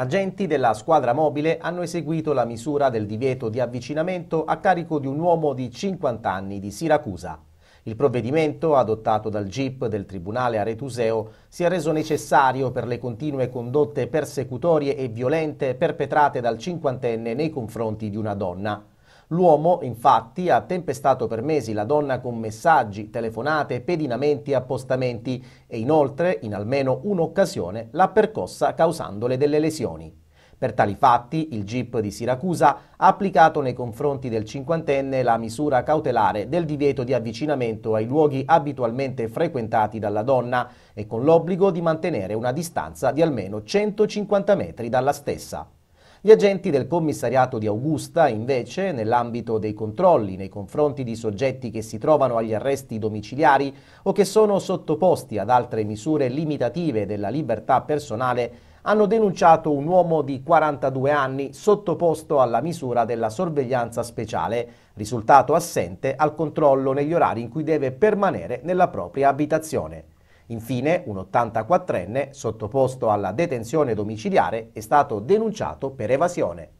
Agenti della squadra mobile hanno eseguito la misura del divieto di avvicinamento a carico di un uomo di 50 anni di Siracusa. Il provvedimento, adottato dal GIP del Tribunale Aretuseo, si è reso necessario per le continue condotte persecutorie e violente perpetrate dal cinquantenne nei confronti di una donna. L'uomo, infatti, ha tempestato per mesi la donna con messaggi, telefonate, pedinamenti e appostamenti e inoltre, in almeno un'occasione, l'ha percossa causandole delle lesioni. Per tali fatti, il GIP di Siracusa ha applicato nei confronti del cinquantenne la misura cautelare del divieto di avvicinamento ai luoghi abitualmente frequentati dalla donna e con l'obbligo di mantenere una distanza di almeno 150 metri dalla stessa. Gli agenti del commissariato di Augusta, invece, nell'ambito dei controlli nei confronti di soggetti che si trovano agli arresti domiciliari o che sono sottoposti ad altre misure limitative della libertà personale, hanno denunciato un uomo di 42 anni sottoposto alla misura della sorveglianza speciale, risultato assente al controllo negli orari in cui deve permanere nella propria abitazione. Infine, un 84enne, sottoposto alla detenzione domiciliare, è stato denunciato per evasione.